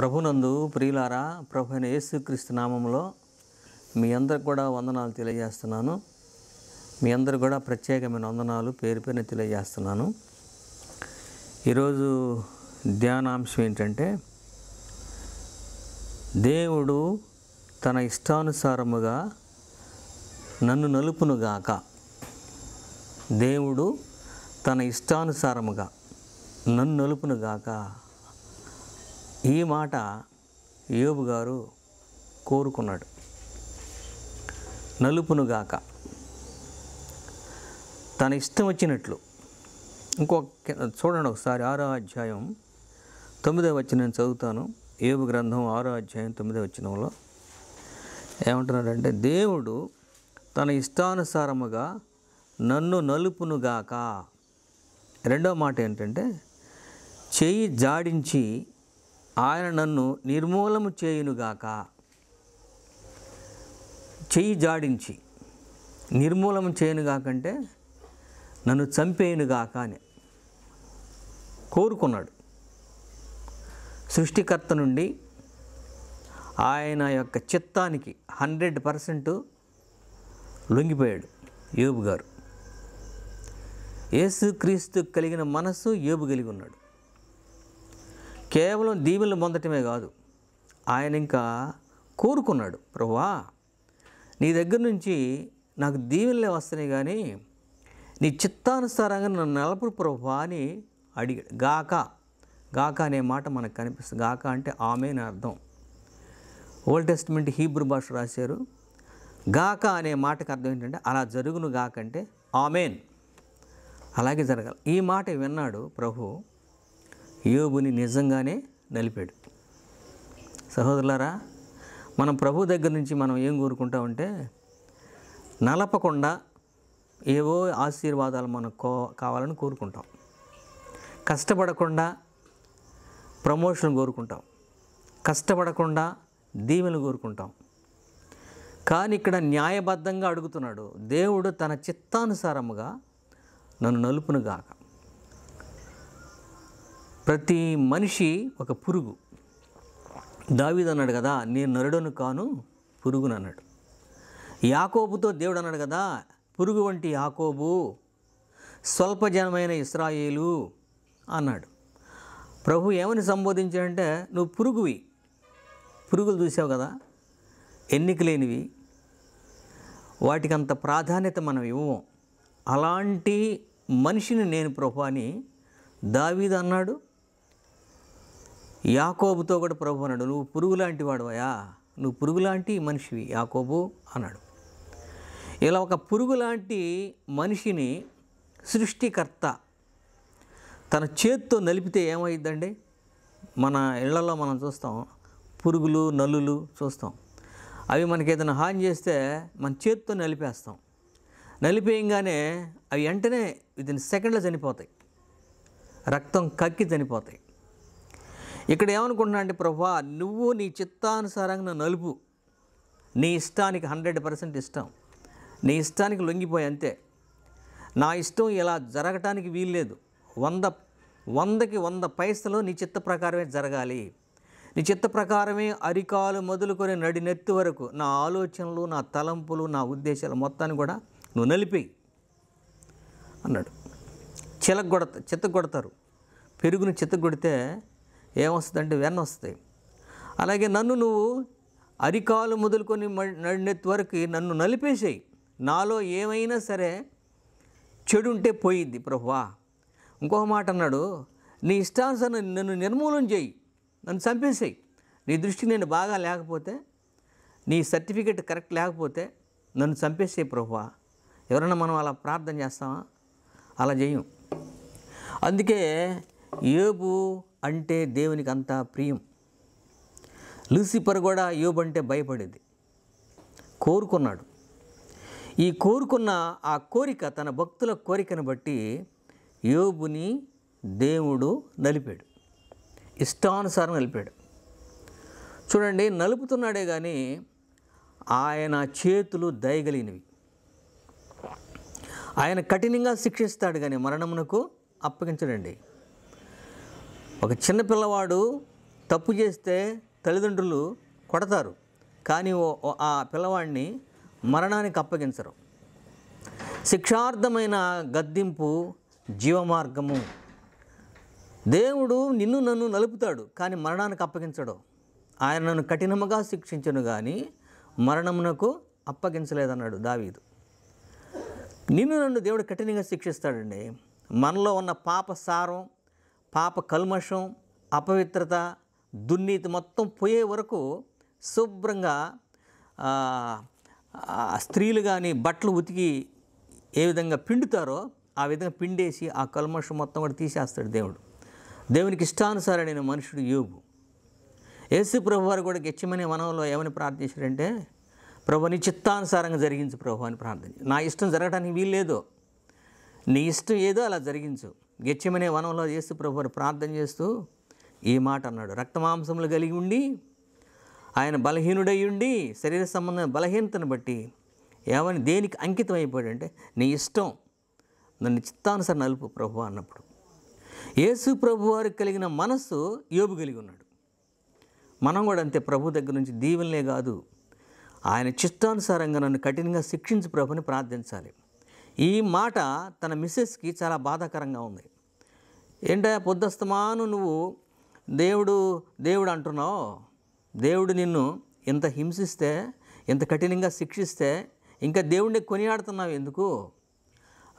ప్రభునందు ప్రియులారా ప్రభు అయిన యేసుక్రీస్తు నామంలో మీ అందరికి కూడా వందనాలు తెలియజేస్తున్నాను మీ అందరు కూడా ప్రత్యేకమైన వందనాలు పేరు పేరు తెలియజేస్తున్నాను ఈరోజు ధ్యానాంశం ఏంటంటే దేవుడు తన ఇష్టానుసారముగా నన్ను నలుపునుగాక దేవుడు తన ఇష్టానుసారముగా నన్ను నలుపునుగాక ఈ మాట యోబు గారు కోరుకున్నాడు నలుపునుగాక తన ఇష్టం వచ్చినట్లు ఇంకో చూడండి ఒకసారి ఆరో అధ్యాయం తొమ్మిదో వచ్చిన నేను చదువుతాను ఏబు గ్రంథం ఆరో అధ్యాయం తొమ్మిదో వచ్చినంలో ఏమంటున్నాడంటే దేవుడు తన ఇష్టానుసారముగా నన్ను నలుపునుగాక రెండో మాట ఏంటంటే చెయ్యి జాడించి ఆయన నన్ను నిర్మూలము చేయునుగాక చెయ్యి జాడించి నిర్మూలం చేయనుగాకంటే నన్ను చంపేయునుగాక అని కోరుకున్నాడు సృష్టికర్త నుండి ఆయన యొక్క చిత్తానికి హండ్రెడ్ పర్సెంట్ లొంగిపోయాడు యోబు గారు యేసుక్రీస్తు కలిగిన మనస్సు యోబు కలిగి ఉన్నాడు కేవలం దీవెనలు పొందటమే కాదు ఆయన ఇంకా కోరుకున్నాడు ప్రభువా నీ దగ్గర నుంచి నాకు దీవెనలే వస్తున్నాయి కానీ నీ చిత్తానుసారంగా నన్ను నలుపురు ప్రభువా అని అడిగాడు గాక గాక అనే మాట మనకు కనిపిస్తుంది గాక అంటే ఆమె అని అర్థం ఓల్డ్ టెస్ట్మెంట్ హీబ్రూ భాష రాశారు గాక అనే మాటకు అర్థం ఏంటంటే అలా జరుగును గాక అంటే ఆమెన్ అలాగే జరగాలి ఈ మాట విన్నాడు ప్రభు యోబుని నిజంగానే నలిపాడు సహోదరులారా మనం ప్రభు దగ్గర నుంచి మనం ఏం కోరుకుంటామంటే నలపకుండా ఏవో ఆశీర్వాదాలు మనకు కో కావాలని కోరుకుంటాం కష్టపడకుండా ప్రమోషన్ కోరుకుంటాం కష్టపడకుండా దీవెలు కోరుకుంటాం కానీ ఇక్కడ న్యాయబద్ధంగా అడుగుతున్నాడు దేవుడు తన చిత్తానుసారముగా నన్ను నలుపునుగాక ప్రతి మనిషి ఒక పురుగు దావీదు అన్నాడు కదా నేను నరుడను కాను పురుగును అన్నాడు యాకోబుతో దేవుడు అన్నాడు కదా పురుగు వంటి యాకోబు స్వల్పజనమైన ఇస్రాయేలు అన్నాడు ప్రభు ఏమని సంబోధించాడంటే నువ్వు పురుగువి పురుగులు చూసావు కదా ఎన్నిక లేనివి వాటికి అంత ప్రాధాన్యత మనం ఇవ్వము అలాంటి మనిషిని నేను ప్రభు అని దావీదు అన్నాడు యాకోబుతో కూడా ప్రభు అన్నాడు నువ్వు పురుగు లాంటి వాడవయా నువ్వు పురుగు లాంటి మనిషివి యాకోబు అన్నాడు ఇలా ఒక పురుగు లాంటి మనిషిని సృష్టికర్త తన చేత్తో నలిపితే ఏమైందండి మన ఇళ్లలో మనం చూస్తాం పురుగులు నల్లులు చూస్తాం అవి మనకి ఏదైనా హాని చేస్తే మన చేత్తో నలిపేస్తాం నలిపేయంగానే అవి వెంటనే విదిన్ సెకండ్లో చనిపోతాయి రక్తం కక్కి చనిపోతాయి ఇక్కడ ఏమనుకుంటున్నా అంటే ప్రభా నువ్వు నీ చిత్తానుసారంగా నలుపు నీ ఇష్టానికి హండ్రెడ్ పర్సెంట్ ఇష్టం నీ ఇష్టానికి లొంగిపోయి అంతే నా ఇష్టం ఇలా జరగటానికి వీల్లేదు వంద వందకి వంద పైసలు నీ చిత్త ప్రకారమే జరగాలి నీ చిత్త ప్రకారమే అరికాలు మొదలుకొని నడినెత్తి వరకు నా ఆలోచనలు నా తలంపులు నా ఉద్దేశాలు మొత్తాన్ని కూడా నువ్వు నలిపి అన్నాడు చిలగొడత చెత్త కొడతారు పెరుగును చెత్త కొడితే ఏమొస్తుందంటే వెన్న వస్తాయి అలాగే నన్ను నువ్వు అరికాలు మొదలుకొని నడినంత వరకు నన్ను నలిపేసేయి నాలో ఏమైనా సరే చెడు ఉంటే పోయింది ప్రభువా ఇంకొక మాట అన్నాడు నీ ఇష్టానుసారం నన్ను నిర్మూలన చేయి నన్ను చంపేసేయి నీ దృష్టికి నేను బాగా లేకపోతే నీ సర్టిఫికేట్ కరెక్ట్ లేకపోతే నన్ను చంపేసే ప్రభువా ఎవరైనా మనం అలా ప్రార్థన చేస్తామా అలా చేయం అందుకే ఏబు అంటే దేవునికి అంతా ప్రియం లూసిఫర్ కూడా యోబంటే అంటే భయపడేది కోరుకున్నాడు ఈ కోరుకున్న ఆ కోరిక తన భక్తుల కోరికను బట్టి యోబుని దేవుడు నలిపాడు ఇష్టానుసారం నలిపాడు చూడండి నలుపుతున్నాడే కానీ ఆయన చేతులు దయగలిగినవి ఆయన కఠినంగా శిక్షిస్తాడు కానీ మరణమునకు అప్పగించడండి ఒక చిన్న పిల్లవాడు తప్పు చేస్తే తల్లిదండ్రులు కొడతారు కానీ ఆ పిల్లవాడిని మరణానికి అప్పగించరు శిక్షార్థమైన గద్దింపు జీవమార్గము దేవుడు నిన్ను నన్ను నలుపుతాడు కానీ మరణానికి అప్పగించడు ఆయన నన్ను కఠినముగా శిక్షించను కానీ మరణమునకు అప్పగించలేదన్నాడు దావీదు నిన్ను నన్ను దేవుడు కఠినంగా శిక్షిస్తాడండి మనలో ఉన్న పాప సారం పాప కల్మషం అపవిత్రత దుర్నీతి మొత్తం పోయే వరకు శుభ్రంగా స్త్రీలు కానీ బట్టలు ఉతికి ఏ విధంగా పిండుతారో ఆ విధంగా పిండేసి ఆ కల్మషం మొత్తం కూడా తీసేస్తాడు దేవుడు దేవునికి ఇష్టానుసారుడైన మనుషుడు యోగు యేసు ప్రభు వారు కూడా గెచ్చమనే వనంలో ఏమని ప్రార్థించారంటే ప్రభు నీ చిత్తానుసారంగా జరిగించు ప్రభు అని ప్రార్థించు నా ఇష్టం జరగడానికి వీల్లేదు నీ ఇష్టం ఏదో అలా జరిగించు గెచ్చమనే వనంలో చేస్తూ ప్రభువారు ప్రార్థన చేస్తూ ఈ మాట అన్నాడు రక్తమాంసములు కలిగి ఉండి ఆయన బలహీనుడై ఉండి శరీర సంబంధమైన బలహీనతను బట్టి ఏమని దేనికి అంకితం అయిపోయాడంటే నీ ఇష్టం నన్ను చిత్తానుసారి నలుపు ప్రభు అన్నప్పుడు యేసు ప్రభు వారికి కలిగిన మనస్సు యోబు కలిగి ఉన్నాడు మనం కూడా అంతే ప్రభు దగ్గర నుంచి దీవెనలే కాదు ఆయన చిత్తానుసారంగా నన్ను కఠినంగా శిక్షించి ప్రభుని ప్రార్థించాలి ఈ మాట తన మిస్సెస్కి చాలా బాధాకరంగా ఉంది ఏంటో పొద్దుస్తమాను నువ్వు దేవుడు దేవుడు అంటున్నావు దేవుడు నిన్ను ఇంత హింసిస్తే ఇంత కఠినంగా శిక్షిస్తే ఇంకా దేవుడిని కొనియాడుతున్నావు ఎందుకు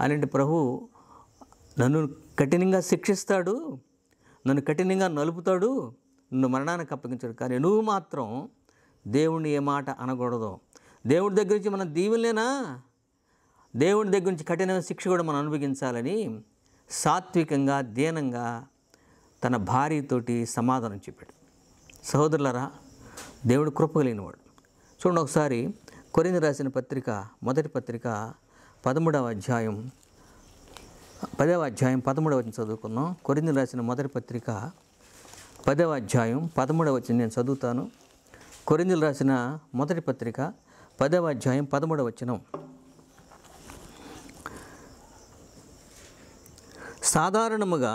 అని ప్రభు నన్ను కఠినంగా శిక్షిస్తాడు నన్ను కఠినంగా నలుపుతాడు నన్ను మరణానికి అప్పగించాడు కానీ నువ్వు మాత్రం దేవుణ్ణి ఏ మాట అనకూడదు దేవుడి దగ్గర నుంచి మనం దీవులేనా దేవుడి దగ్గర నుంచి కఠినమైన శిక్ష కూడా మనం అనుభవించాలని సాత్వికంగా దీనంగా తన భార్యతోటి సమాధానం చెప్పాడు సహోదరులరా దేవుడు కృప కలిగినవాడు చూడండి ఒకసారి కొరింద రాసిన పత్రిక మొదటి పత్రిక పదమూడవ అధ్యాయం పదవ అధ్యాయం పదమూడవ వచ్చిన చదువుకున్నాం కొరింద రాసిన మొదటి పత్రిక పదవ అధ్యాయం పదమూడవ వచ్చిన నేను చదువుతాను కొరిందులు రాసిన మొదటి పత్రిక పదవ అధ్యాయం పదమూడవ వచనం సాధారణముగా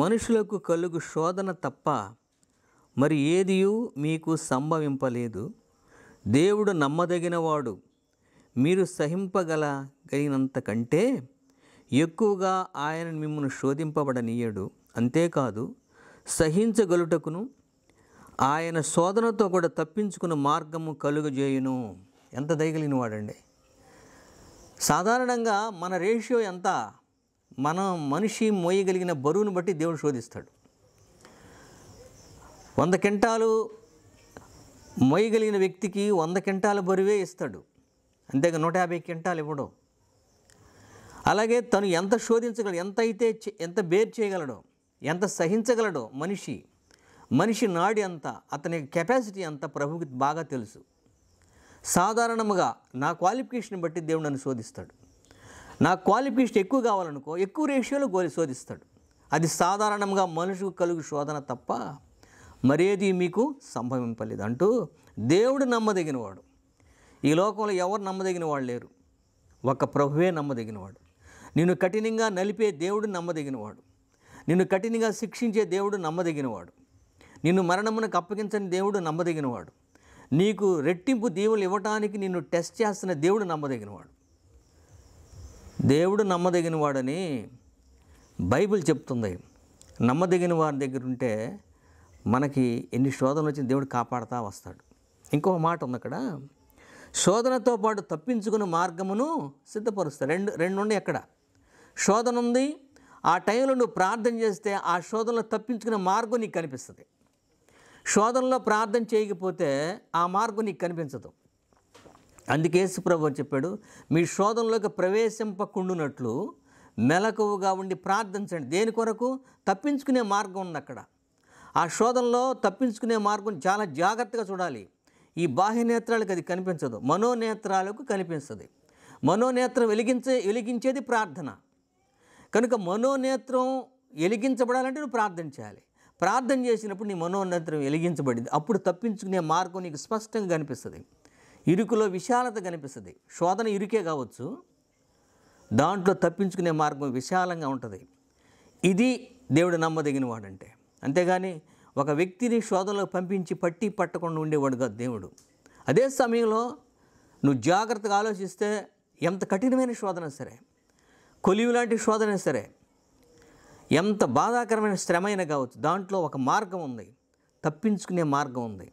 మనుషులకు కలుగు శోధన తప్ప మరి ఏదియు మీకు సంభవింపలేదు దేవుడు నమ్మదగినవాడు మీరు సహింపగల గలిగినంత కంటే ఎక్కువగా ఆయన మిమ్మల్ని శోధింపబడనీయడు అంతేకాదు సహించగలుటకును ఆయన శోధనతో కూడా తప్పించుకున్న మార్గము కలుగజేయును ఎంత దయగలిగిన వాడండి సాధారణంగా మన రేషియో ఎంత మనం మనిషి మోయగలిగిన బరువును బట్టి దేవుడు శోధిస్తాడు వంద కింటాలు మోయగలిగిన వ్యక్తికి వంద కింటాల బరువే ఇస్తాడు అంతేగా నూట యాభై కింటాలు ఇవ్వడం అలాగే తను ఎంత శోధించగలడు ఎంత అయితే ఎంత బేర్ చేయగలడో ఎంత సహించగలడో మనిషి మనిషి నాడి ఎంత అతని కెపాసిటీ అంత ప్రభుకి బాగా తెలుసు సాధారణముగా నా క్వాలిఫికేషన్ బట్టి దేవుడు నన్ను శోధిస్తాడు నాకు క్వాలిఫికేషన్ ఎక్కువ కావాలనుకో ఎక్కువ రేషియోలో గోలి శోధిస్తాడు అది సాధారణంగా మనుషుకు కలుగు శోధన తప్ప మరేది మీకు సంభవింపలేదు అంటూ దేవుడు నమ్మదగినవాడు ఈ లోకంలో ఎవరు నమ్మదగిన వాడు లేరు ఒక ప్రభువే నమ్మదగినవాడు నిన్ను కఠినంగా నలిపే దేవుడు నమ్మదగినవాడు నిన్ను కఠినంగా శిక్షించే దేవుడు నమ్మదగినవాడు నిన్ను మరణమునకు అప్పగించని దేవుడు నమ్మదగినవాడు నీకు రెట్టింపు దేవులు ఇవ్వటానికి నిన్ను టెస్ట్ చేస్తున్న దేవుడు నమ్మదగినవాడు దేవుడు నమ్మదగిన వాడని బైబిల్ చెప్తుంది నమ్మదగిన వారి దగ్గర ఉంటే మనకి ఎన్ని శోధనలు వచ్చిన దేవుడు కాపాడుతూ వస్తాడు ఇంకో మాట ఉంది అక్కడ శోధనతో పాటు తప్పించుకున్న మార్గమును సిద్ధపరుస్తాడు రెండు రెండు ఉండి ఎక్కడ శోధన ఉంది ఆ టైంలో నువ్వు ప్రార్థన చేస్తే ఆ శోధనలో తప్పించుకునే మార్గం నీకు కనిపిస్తుంది శోధనలో ప్రార్థన చేయకపోతే ఆ మార్గం నీకు కనిపించదు అందుకే యేసుప్రభు చెప్పాడు మీ శోధంలోకి ప్రవేశింపకుండునట్లు మెలకువగా ఉండి ప్రార్థించండి దేని కొరకు తప్పించుకునే మార్గం ఉంది అక్కడ ఆ శోధనలో తప్పించుకునే మార్గం చాలా జాగ్రత్తగా చూడాలి ఈ బాహ్య నేత్రాలకు అది కనిపించదు మనోనేత్రాలకు కనిపిస్తుంది మనోనేత్రం వెలిగించే వెలిగించేది ప్రార్థన కనుక మనోనేత్రం వెలిగించబడాలంటే నువ్వు ప్రార్థన చేయాలి ప్రార్థన చేసినప్పుడు నీ మనోనేత్రం వెలిగించబడింది అప్పుడు తప్పించుకునే మార్గం నీకు స్పష్టంగా కనిపిస్తుంది ఇరుకులో విశాలత కనిపిస్తుంది శోధన ఇరుకే కావచ్చు దాంట్లో తప్పించుకునే మార్గం విశాలంగా ఉంటుంది ఇది దేవుడు నమ్మదగిన వాడంటే అంతేగాని ఒక వ్యక్తిని శోధనలో పంపించి పట్టి పట్టకుండా ఉండేవాడు కాదు దేవుడు అదే సమయంలో నువ్వు జాగ్రత్తగా ఆలోచిస్తే ఎంత కఠినమైన శోధన సరే కొలివి లాంటి శోధన సరే ఎంత బాధాకరమైన శ్రమైన కావచ్చు దాంట్లో ఒక మార్గం ఉంది తప్పించుకునే మార్గం ఉంది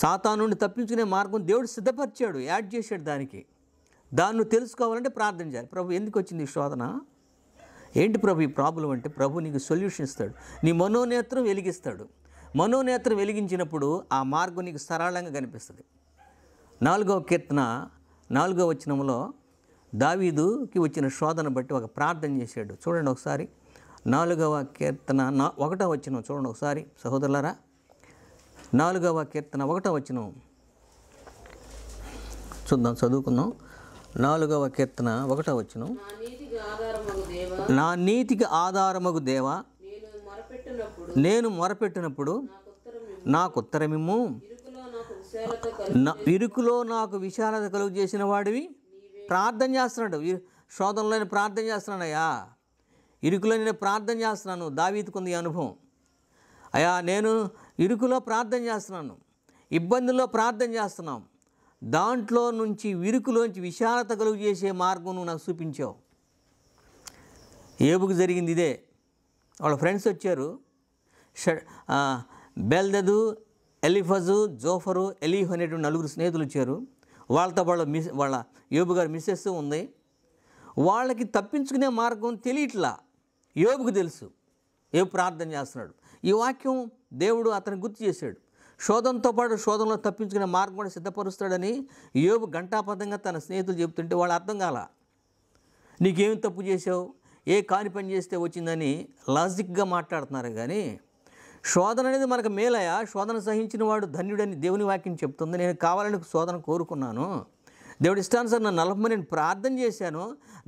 సాతాను తప్పించుకునే మార్గం దేవుడు సిద్ధపరిచాడు యాడ్ చేశాడు దానికి దాన్ని తెలుసుకోవాలంటే ప్రార్థన చేయాలి ప్రభు ఎందుకు వచ్చింది ఈ శోధన ఏంటి ప్రభు ఈ ప్రాబ్లం అంటే ప్రభు నీకు సొల్యూషన్ ఇస్తాడు నీ మనోనేత్రం వెలిగిస్తాడు మనోనేత్రం వెలిగించినప్పుడు ఆ మార్గం నీకు సరళంగా కనిపిస్తుంది నాలుగవ కీర్తన నాలుగవ వచనంలో దావీదుకి వచ్చిన శోధన బట్టి ఒక ప్రార్థన చేశాడు చూడండి ఒకసారి నాలుగవ కీర్తన నా ఒకటో వచ్చిన చూడండి ఒకసారి సహోదరులరా నాలుగవ కీర్తన ఒకటో వచనం చూద్దాం చదువుకుందాం నాలుగవ కీర్తన ఒకటో వచనం నా నీతికి ఆధారమగు దేవ నేను మొరపెట్టినప్పుడు నాకు ఉత్తరమిమ్ము ఇరుకులో నాకు విశాలత కలుగు చేసిన వాడివి ప్రార్థన చేస్తున్నాడు శోధనలో ప్రార్థన చేస్తున్నానయ్యా ఇరుకులో నేను ప్రార్థన చేస్తున్నాను దావీతుకుంది అనుభవం అయ్యా నేను ఇరుకులో ప్రార్థన చేస్తున్నాను ఇబ్బందుల్లో ప్రార్థన చేస్తున్నాం దాంట్లో నుంచి విరుకులోంచి విశాలత కలుగు చేసే మార్గం నువ్వు నాకు చూపించావు ఏబుకు జరిగింది ఇదే వాళ్ళ ఫ్రెండ్స్ వచ్చారు బెల్దదు ఎలిఫజు జోఫరు ఎలీహు అనేటువంటి నలుగురు స్నేహితులు వచ్చారు వాళ్ళతో వాళ్ళ మిస్ వాళ్ళ యోబు గారు మిస్సెస్ ఉంది వాళ్ళకి తప్పించుకునే మార్గం తెలియట్లా యోబుకు తెలుసు ఏ ప్రార్థన చేస్తున్నాడు ఈ వాక్యం దేవుడు అతను గుర్తు చేశాడు శోధంతో పాటు శోధనలో తప్పించుకునే మార్గం కూడా సిద్ధపరుస్తాడని యోబు గంటాపదంగా తన స్నేహితులు చెబుతుంటే వాళ్ళు అర్థం కాల నీకేమి తప్పు చేసావు ఏ కాని పని చేస్తే వచ్చిందని లాజిక్గా మాట్లాడుతున్నారు కానీ శోధన అనేది మనకు మేలయా శోధన సహించిన వాడు ధన్యుడని దేవుని వాక్యం చెప్తుంది నేను కావాలని శోధన కోరుకున్నాను దేవుడు ఇష్టానుసారి నన్ను నలపమని నేను ప్రార్థన చేశాను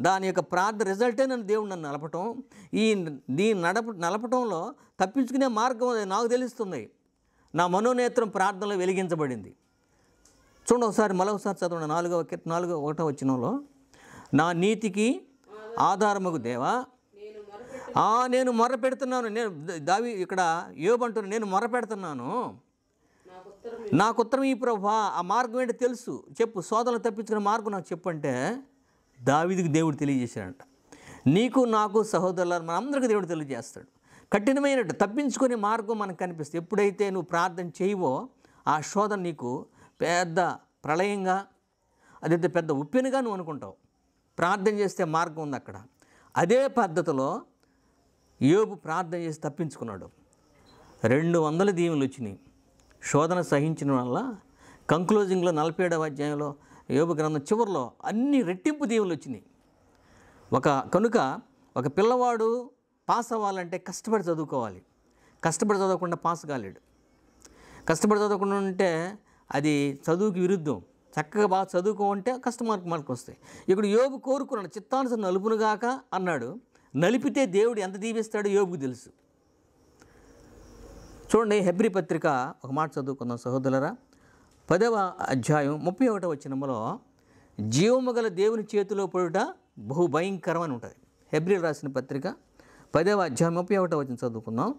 దాని యొక్క ప్రార్థన రిజల్టే నన్ను దేవుడు నన్ను నలపటం ఈ దీని నడప నలపటంలో తప్పించుకునే మార్గం నాకు తెలుస్తుంది నా మనోనేత్రం ప్రార్థనలో వెలిగించబడింది చూడండి ఒకసారి మరొకసారి చదవండి నాలుగో నాలుగో ఒకటో వచ్చినంలో నా నీతికి ఆధారముకు దేవా నేను మొరపెడుతున్నాను నేను దావి ఇక్కడ ఏమంటున్నాను నేను మొరపెడుతున్నాను నాకు ఉత్తరం ఈ ప్రభా ఆ మార్గం ఏంటో తెలుసు చెప్పు సోదరులు తప్పించుకునే మార్గం నాకు చెప్పంటే దావిదికి దేవుడు తెలియజేశాడంట నీకు నాకు సహోదరులు మనందరికీ దేవుడు తెలియజేస్తాడు కఠినమైనట్టు తప్పించుకునే మార్గం మనకు కనిపిస్తుంది ఎప్పుడైతే నువ్వు ప్రార్థన చేయవో ఆ శోధన నీకు పెద్ద ప్రళయంగా అదైతే పెద్ద ఉప్పెనుగా నువ్వు అనుకుంటావు ప్రార్థన చేస్తే మార్గం ఉంది అక్కడ అదే పద్ధతిలో యోబు ప్రార్థన చేసి తప్పించుకున్నాడు రెండు వందల దీవులు వచ్చినాయి శోధన సహించిన వల్ల కంక్లూజింగ్లో నలభై ఏడవ అధ్యాయంలో యోబు గ్రంథం చివరిలో అన్ని రెట్టింపు దీవులు వచ్చినాయి ఒక కనుక ఒక పిల్లవాడు పాస్ అవ్వాలంటే కష్టపడి చదువుకోవాలి కష్టపడి చదవకుండా పాస్ కాలేడు కష్టపడి చదవకుండా ఉంటే అది చదువుకి విరుద్ధం చక్కగా బాగా చదువుకోమంటే కష్ట మార్కు మనకు వస్తాయి ఇక్కడ యోగు కోరుకున్నాడు చిత్తానుసరి నలుపునుగాక అన్నాడు నలిపితే దేవుడు ఎంత దీవిస్తాడో యోగుకు తెలుసు చూడండి హెబ్రి పత్రిక ఒక మాట చదువుకుందాం సహోదరరా పదవ అధ్యాయం ముప్పై ఒకటో వచ్చినంలో జీవము గల దేవుని చేతిలో పడుట బహుభయంకరం అని ఉంటుంది హెబ్రిల్ రాసిన పత్రిక పదేవ అధ్యాయం ముప్పై ఒకటో వచ్చిన చదువుకుందాం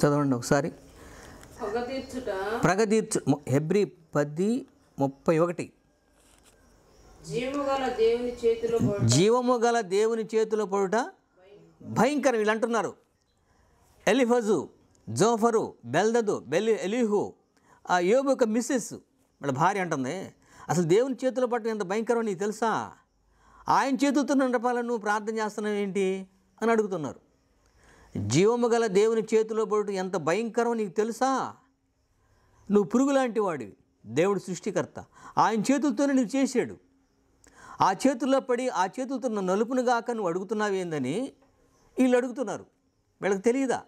చదవండి ఒకసారి ప్రగతీర్చు హెబ్రి పది ముప్పై ఒకటి జీవము గల దేవుని చేతిలో పడుట భయంకరం వీళ్ళు అంటున్నారు ఎలిఫజు జోఫరు బెల్దదు బెలి ఎలిహు ఆ యోబు యొక్క మిస్సెస్ వాళ్ళ భార్య అంటుంది అసలు దేవుని చేతిలో పట్టడం ఎంత భయంకరం నీకు తెలుసా ఆయన చేతులతో నడపాలని నువ్వు ప్రార్థన చేస్తున్నావు ఏంటి అని అడుగుతున్నారు జీవము గల దేవుని చేతిలో పడుట ఎంత భయంకరమో నీకు తెలుసా నువ్వు పురుగు లాంటి వాడివి దేవుడు సృష్టికర్త ఆయన చేతులతోనే నువ్వు చేశాడు ఆ చేతుల్లో పడి ఆ చేతులతో నువ్వు నలుపును గాక నువ్వు అడుగుతున్నావేందని వీళ్ళు అడుగుతున్నారు వీళ్ళకి తెలియదా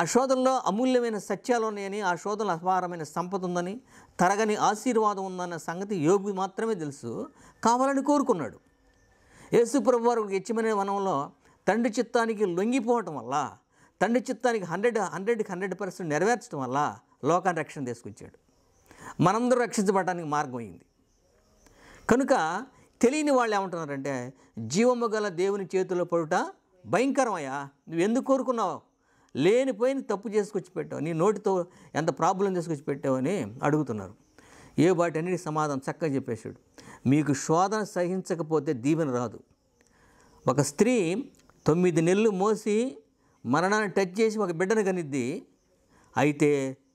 ఆ శోధనలో అమూల్యమైన సత్యాలు ఉన్నాయని ఆ శోధనలో అపారమైన సంపద ఉందని తరగని ఆశీర్వాదం ఉందన్న సంగతి యోగి మాత్రమే తెలుసు కావాలని కోరుకున్నాడు యేసుప్రభు వారు ఇచ్చమనే వనంలో తండ్రి చిత్తానికి లొంగిపోవటం వల్ల తండ్రి చిత్తానికి హండ్రెడ్ హండ్రెడ్కి హండ్రెడ్ పర్సెంట్ నెరవేర్చడం వల్ల లోకాన్ని రక్షణ తీసుకొచ్చాడు మనందరూ రక్షించబడటానికి మార్గం అయింది కనుక తెలియని వాళ్ళు ఏమంటున్నారంటే జీవము గల దేవుని చేతిలో పడుట భయంకరమయ్యా నువ్వు ఎందుకు కోరుకున్నావు లేనిపోయి తప్పు చేసుకొచ్చి పెట్టావు నీ నోటితో ఎంత ప్రాబ్లం తీసుకొచ్చి పెట్టావు అని అడుగుతున్నారు ఏ వాటి అన్నిటి సమాధానం చక్కగా చెప్పేశాడు మీకు శోధన సహించకపోతే దీవెన రాదు ఒక స్త్రీ తొమ్మిది నెలలు మోసి మరణాన్ని టచ్ చేసి ఒక బిడ్డను కనిద్ది అయితే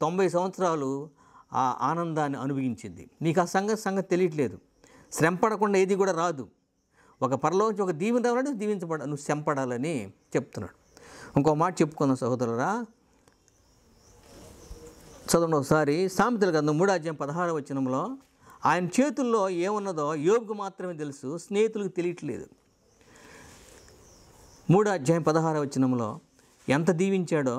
తొంభై సంవత్సరాలు ఆ ఆనందాన్ని అనుభవించింది నీకు ఆ సంగతి సంగతి తెలియట్లేదు శ్రమపడకుండా ఏది కూడా రాదు ఒక పరలోంచి ఒక దీవెన రావాలంటే దీవించబడ నువ్వు శంపడాలని చెప్తున్నాడు ఇంకో మాట చెప్పుకుందాం సహోదరురా చదవండి ఒకసారి సామెతలు గ్రంథం మూడాధ్యాయం పదహారు వచ్చినంలో ఆయన చేతుల్లో ఏమున్నదో యోగుకు మాత్రమే తెలుసు స్నేహితులకు తెలియట్లేదు మూడు అధ్యాయం పదహార వచనంలో ఎంత దీవించాడో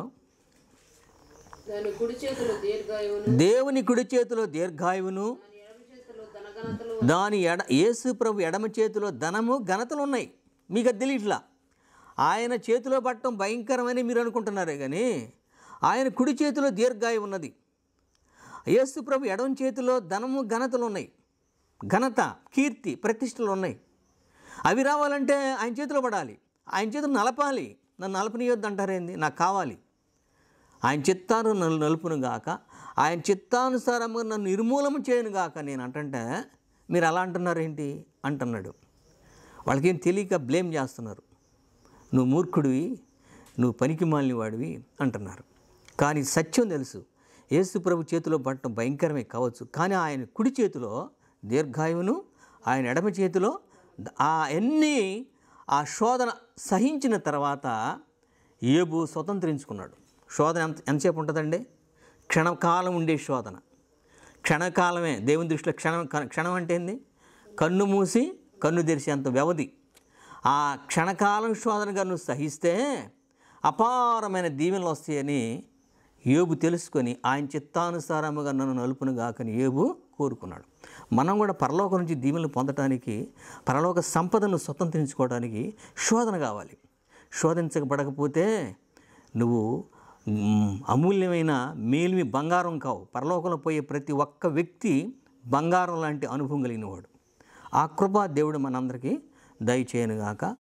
దేవుని కుడి చేతిలో దీర్ఘాయువును దాని ఎడ యేసు ప్రభు ఎడమ చేతిలో ధనము ఘనతలు ఉన్నాయి మీకు అది తెలియట్లా ఆయన చేతిలో పట్టడం భయంకరమని మీరు అనుకుంటున్నారే కానీ ఆయన కుడి చేతిలో దీర్ఘాయు ఉన్నది యేసు ప్రభు ఎడమ చేతిలో ధనము ఘనతలు ఉన్నాయి ఘనత కీర్తి ప్రతిష్టలు ఉన్నాయి అవి రావాలంటే ఆయన చేతిలో పడాలి ఆయన చేతులు నలపాలి నన్ను నలపనియొద్దు అంటారేంది నాకు కావాలి ఆయన చిత్తాను నన్ను నలుపును గాక ఆయన చిత్తానుసారంగా నన్ను నిర్మూలన చేయను గాక నేను అంటుంటే మీరు అలా అంటున్నారు ఏంటి అంటున్నాడు వాళ్ళకేం తెలియక బ్లేమ్ చేస్తున్నారు నువ్వు మూర్ఖుడివి నువ్వు పనికి మాలిన వాడివి అంటున్నారు కానీ సత్యం తెలుసు యేసు ప్రభు చేతిలో పట్టడం భయంకరమే కావచ్చు కానీ ఆయన కుడి చేతిలో దీర్ఘాయువును ఆయన ఎడమ చేతిలో అన్నీ ఆ శోధన సహించిన తర్వాత ఏబు స్వతంత్రించుకున్నాడు శోధన ఎంత ఎంతసేపు ఉంటుందండి క్షణకాలం ఉండే శోధన క్షణకాలమే దేవుని దృష్టిలో క్షణం క్షణం అంటే ఏంది కన్ను మూసి కన్ను అంత వ్యవధి ఆ క్షణకాలం శోధనగా నువ్వు సహిస్తే అపారమైన దీవెనలు వస్తాయని ఏబు తెలుసుకొని ఆయన చిత్తానుసారముగా నన్ను నలుపును గాకని ఏబు కోరుకున్నాడు మనం కూడా పరలోకం నుంచి దీవెనలు పొందటానికి పరలోక సంపదను స్వతంత్రించుకోవడానికి శోధన కావాలి శోధించబడకపోతే నువ్వు అమూల్యమైన మేలిమి బంగారం కావు పరలోకంలో పోయే ప్రతి ఒక్క వ్యక్తి బంగారం లాంటి అనుభవం కలిగినవాడు ఆ కృప దేవుడు మనందరికీ దయచేయనుగాక